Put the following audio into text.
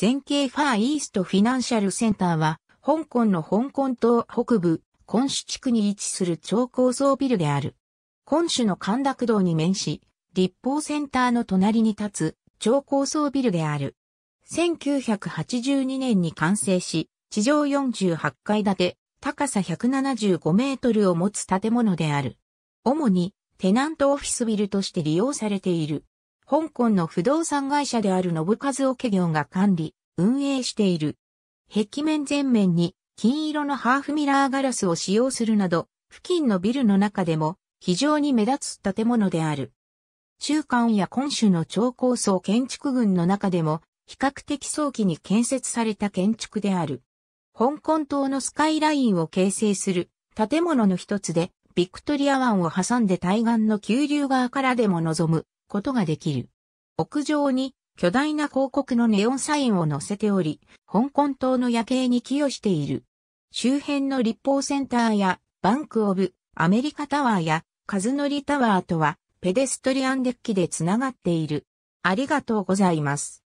全景ファーイーストフィナンシャルセンターは、香港の香港島北部、昆州地区に位置する超高層ビルである。昆州の陥楽道に面し、立法センターの隣に立つ超高層ビルである。1982年に完成し、地上48階建て、高さ175メートルを持つ建物である。主にテナントオフィスビルとして利用されている。香港の不動産会社である信和桶業が管理、運営している。壁面全面に金色のハーフミラーガラスを使用するなど、付近のビルの中でも非常に目立つ建物である。中間や今週の超高層建築群の中でも比較的早期に建設された建築である。香港島のスカイラインを形成する建物の一つで、ビクトリア湾を挟んで対岸の急流側からでも望むことができる。屋上に巨大な広告のネオンサインを載せており、香港島の夜景に寄与している。周辺の立法センターやバンクオブアメリカタワーやカズノリタワーとはペデストリアンデッキでつながっている。ありがとうございます。